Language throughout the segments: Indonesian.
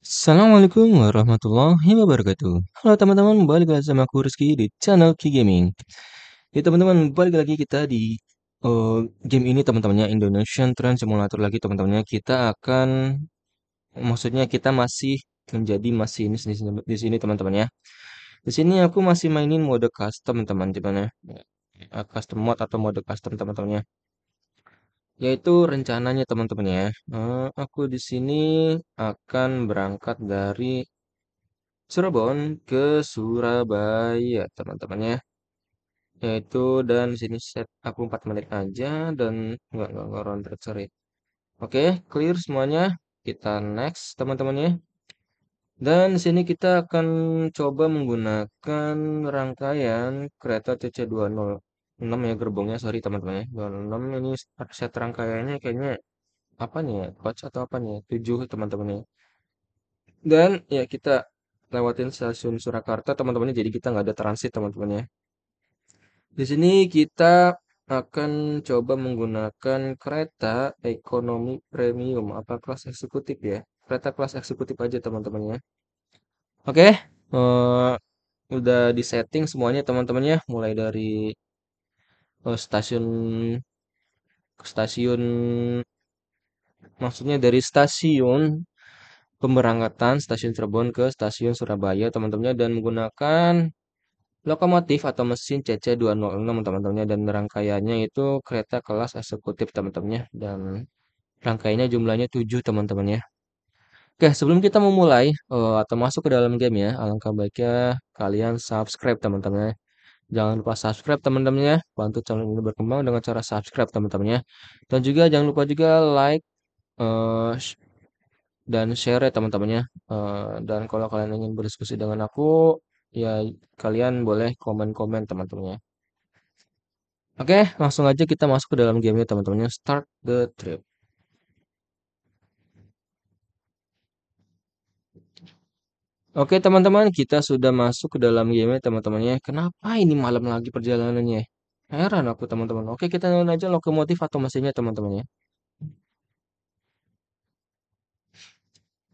Assalamualaikum warahmatullahi wabarakatuh Halo teman-teman, balik lagi sama aku Rizky di channel Ki Gaming Ya teman-teman, balik lagi kita di uh, game ini teman-temannya Indonesian Trend Simulator lagi teman-temannya Kita akan, maksudnya kita masih menjadi masih ini di sini teman-teman ya Di sini aku masih mainin mode custom teman-teman ya Custom mod atau mode custom teman-temannya yaitu rencananya teman-teman ya, eee, eh, aku di sini akan berangkat dari Cirebon ke Surabaya teman-teman ya. Yaitu dan sini set aku 4 menit aja dan enggak enggak enggak roundtrip Oke, clear semuanya. Kita next teman-teman ya. Dan sini kita akan coba menggunakan rangkaian kereta CC20 6 ya gerbongnya sorry teman-teman ya 26 ini set rangkaiannya kayaknya apa nih ya coach atau apa nih 7 teman-teman ya dan ya kita lewatin stasiun Surakarta teman-temannya jadi kita nggak ada transit teman-teman ya di sini kita akan coba menggunakan kereta ekonomi premium apa kelas eksekutif ya kereta kelas eksekutif aja teman-teman ya oke uh, udah setting semuanya teman-teman ya mulai dari ke stasiun stasiun maksudnya dari stasiun pemberangkatan stasiun Cirebon ke stasiun Surabaya teman-temannya dan menggunakan lokomotif atau mesin CC206 teman-temannya dan rangkaiannya itu kereta kelas eksekutif teman-temannya dan rangkaiannya jumlahnya 7 teman-temannya. Oke, sebelum kita memulai eh, atau masuk ke dalam game ya, alangkah baiknya kalian subscribe teman-teman Jangan lupa subscribe teman-teman ya. Bantu channel ini berkembang dengan cara subscribe teman-teman ya. Dan juga jangan lupa juga like uh, dan share ya teman-teman ya. Uh, dan kalau kalian ingin berdiskusi dengan aku, ya kalian boleh komen-komen teman-teman ya. Oke, langsung aja kita masuk ke dalam gamenya teman-teman ya. Start the trip. Oke teman-teman, kita sudah masuk ke dalam game ya teman-temannya. Kenapa ini malam lagi perjalanannya? Heran aku teman-teman. Oke, kita nonton aja lokomotif atau mesinnya teman temannya ya.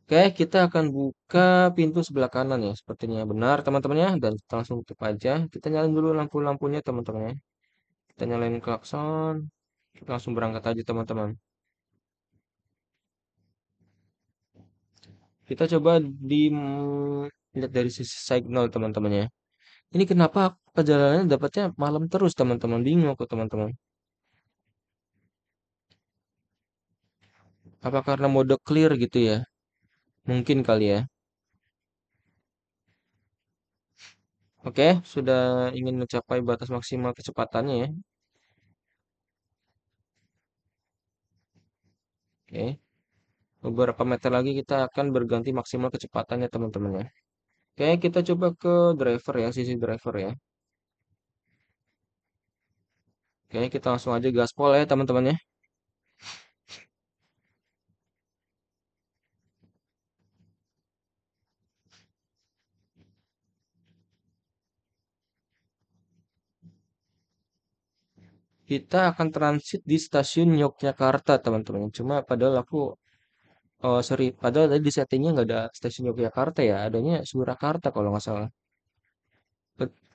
Oke, kita akan buka pintu sebelah kanan ya. Sepertinya benar teman temannya Dan kita langsung tutup aja. Kita nyalain dulu lampu-lampunya teman temannya Kita nyalain klakson. Kita langsung berangkat aja teman-teman. kita coba di mm, lihat dari sisi signal teman temannya ini kenapa perjalanannya dapatnya malam terus teman-teman bingung kok teman-teman apa karena mode clear gitu ya mungkin kali ya Oke, sudah ingin mencapai batas maksimal kecepatannya ya. Oke beberapa meter lagi kita akan berganti maksimal kecepatannya teman-teman ya. Oke, kita coba ke driver ya, sisi driver ya. Oke, kita langsung aja gaspol ya teman-teman ya. kita akan transit di stasiun Yogyakarta teman-teman cuma padahal aku Oh sorry, padahal tadi di settingnya nggak ada stasiun Yogyakarta ya, adanya Surakarta kalau nggak salah.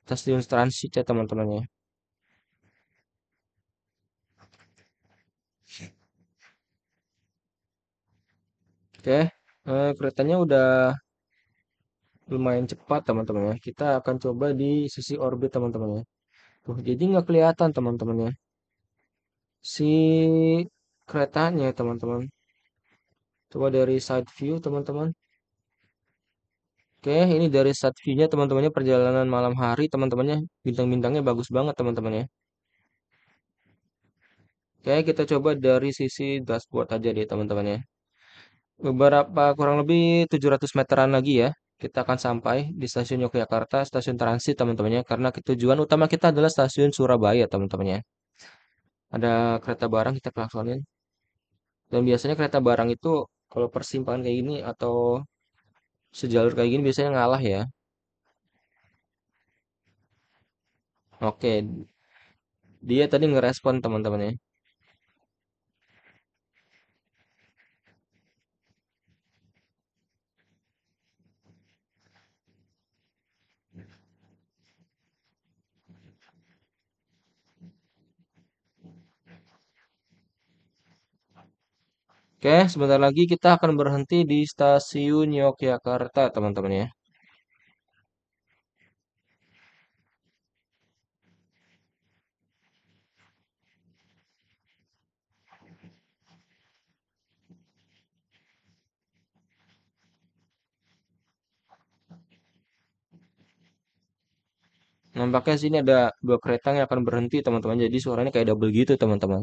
Stasiun transit ya teman-temannya. Oke, eh, keretanya udah lumayan cepat teman-teman ya. Kita akan coba di sisi orbit teman-teman ya. Tuh, jadi nggak kelihatan teman-teman ya. Si keretanya teman-teman. Coba dari side view teman-teman. Oke, ini dari side view-nya teman-temannya perjalanan malam hari teman-temannya bintang-bintangnya bagus banget teman-temannya. Oke, kita coba dari sisi dashboard aja deh teman-temannya. Beberapa kurang lebih 700 meteran lagi ya kita akan sampai di stasiun Yogyakarta, stasiun transit teman-temannya, karena tujuan utama kita adalah stasiun Surabaya teman-temannya. Ada kereta barang kita klaksonin. Dan biasanya kereta barang itu kalau persimpangan kayak gini atau sejalur kayak gini biasanya ngalah ya oke dia tadi ngerespon teman temannya Oke, sebentar lagi kita akan berhenti di stasiun Yogyakarta, teman-teman ya. Nampaknya sini ada dua kereta yang akan berhenti, teman-teman. Jadi suaranya kayak double gitu, teman-teman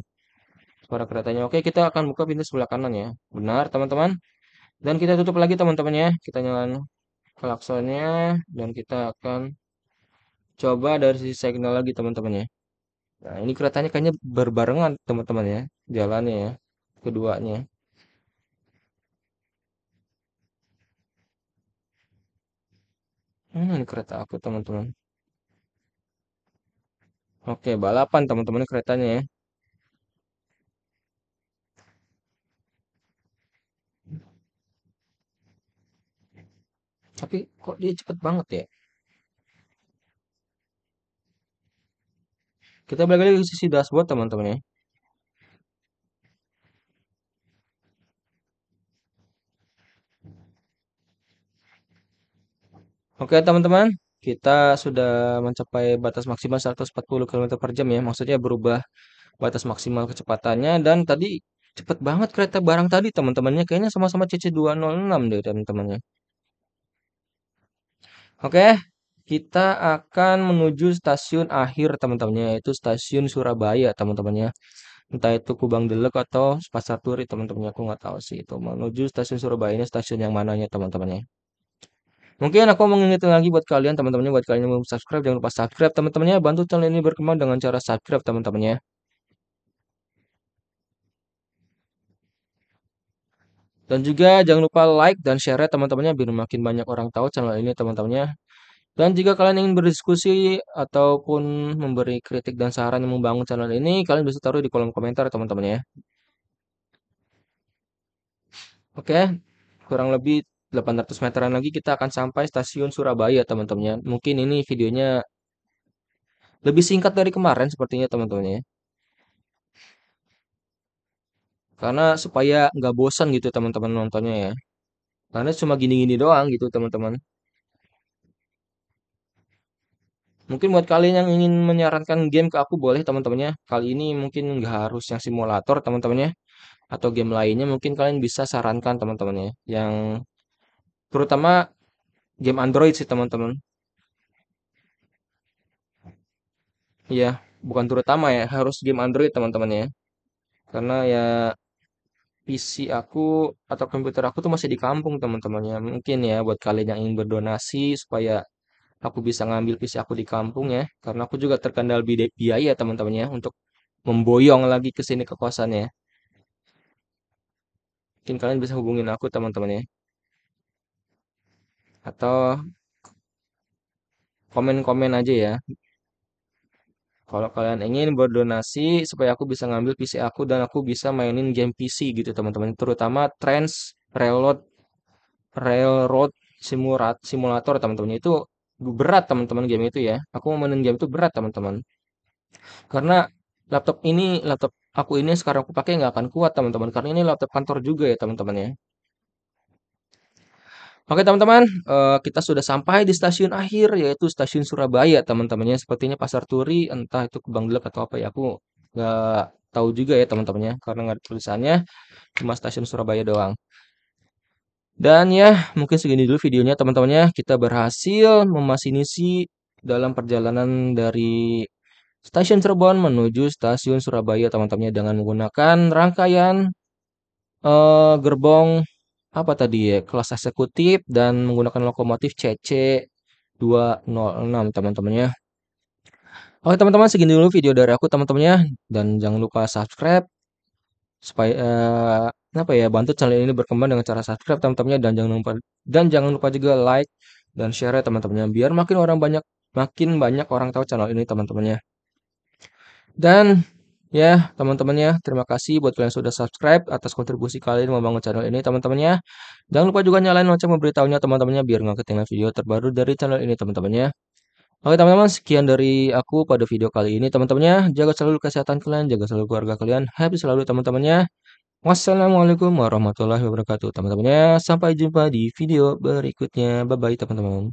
para keretanya oke kita akan buka pintu sebelah kanan ya benar teman-teman dan kita tutup lagi teman-teman ya kita nyalain klaksonnya dan kita akan coba dari sisi signal lagi teman-teman ya nah ini keretanya kayaknya berbarengan teman-teman ya jalannya ya keduanya Hmm, ini kereta aku teman-teman Oke, balapan teman-teman keretanya ya. Tapi kok dia cepet banget ya? Kita balik lagi ke sisi dashboard teman-teman ya. Oke teman-teman, kita sudah mencapai batas maksimal 140 km per jam ya. Maksudnya berubah batas maksimal kecepatannya dan tadi cepet banget kereta barang tadi teman-temannya. Kayaknya sama-sama CC206 deh teman-temannya. Oke, kita akan menuju stasiun akhir teman-temannya yaitu stasiun Surabaya teman-temannya. Entah itu Kubang Delek atau Pasar Turi teman-temannya aku nggak tahu sih itu menuju stasiun Surabaya ini stasiun yang mananya teman-temannya. Mungkin aku mengingatkan lagi buat kalian teman-temannya buat kalian yang belum subscribe jangan lupa subscribe teman-temannya bantu channel ini berkembang dengan cara subscribe teman-temannya. Dan juga jangan lupa like dan share ya teman-temannya biar makin banyak orang tahu channel ini teman-temannya. Dan jika kalian ingin berdiskusi ataupun memberi kritik dan saran yang membangun channel ini, kalian bisa taruh di kolom komentar teman-temannya ya. Oke, kurang lebih 800 meteran lagi kita akan sampai stasiun Surabaya teman-temannya. Mungkin ini videonya lebih singkat dari kemarin sepertinya teman-temannya. Karena supaya nggak bosan gitu teman-teman nontonnya ya. Karena cuma gini-gini doang gitu teman-teman. Mungkin buat kalian yang ingin menyarankan game ke aku boleh teman-temannya. Kali ini mungkin nggak harus yang simulator teman-temannya. Atau game lainnya mungkin kalian bisa sarankan teman-temannya. Yang terutama game Android sih teman-teman. ya bukan terutama ya, harus game Android teman temannya Karena ya PC aku atau komputer aku tuh masih di kampung teman-temannya. Mungkin ya buat kalian yang ingin berdonasi supaya aku bisa ngambil PC aku di kampung ya. Karena aku juga terkendal biaya teman-temannya untuk memboyong lagi ke sini ke kosannya. Mungkin kalian bisa hubungin aku teman temannya Atau komen-komen aja ya kalau kalian ingin berdonasi supaya aku bisa ngambil PC aku dan aku bisa mainin game PC gitu teman-teman. Terutama Trans Railroad Railroad Simulat, Simulator teman-teman. Itu berat teman-teman game itu ya. Aku mau mainin game itu berat teman-teman. Karena laptop ini laptop aku ini sekarang aku pakai nggak akan kuat teman-teman karena ini laptop kantor juga ya teman-teman ya Oke teman-teman, eh, kita sudah sampai di stasiun akhir yaitu stasiun Surabaya teman-temannya. Sepertinya Pasar Turi, entah itu Kebang gelap atau apa ya, aku nggak tahu juga ya teman-temannya karena nggak tulisannya, cuma stasiun Surabaya doang. Dan ya mungkin segini dulu videonya teman-temannya. Kita berhasil memasinisi dalam perjalanan dari stasiun Cirebon menuju stasiun Surabaya teman-temannya dengan menggunakan rangkaian uh, gerbong apa tadi ya kelas eksekutif dan menggunakan lokomotif CC 206 teman-temannya. Oke teman-teman segini dulu video dari aku teman-temannya dan jangan lupa subscribe supaya eh, apa ya bantu channel ini berkembang dengan cara subscribe teman-temannya dan jangan lupa dan jangan lupa juga like dan share ya teman-temannya biar makin orang banyak makin banyak orang tahu channel ini teman-temannya. Dan Ya, teman teman ya, terima kasih buat kalian sudah subscribe atas kontribusi kalian membangun channel ini, teman-temannya. Jangan lupa juga nyalain lonceng memberitahunya, teman-temannya, biar nggak ketinggalan video terbaru dari channel ini, teman-temannya. Oke teman-teman, sekian dari aku pada video kali ini teman-temannya. Jaga selalu kesehatan kalian, jaga selalu keluarga kalian. Happy selalu teman-temannya. Wassalamualaikum warahmatullahi wabarakatuh teman-temannya. Sampai jumpa di video berikutnya. Bye-bye teman-teman.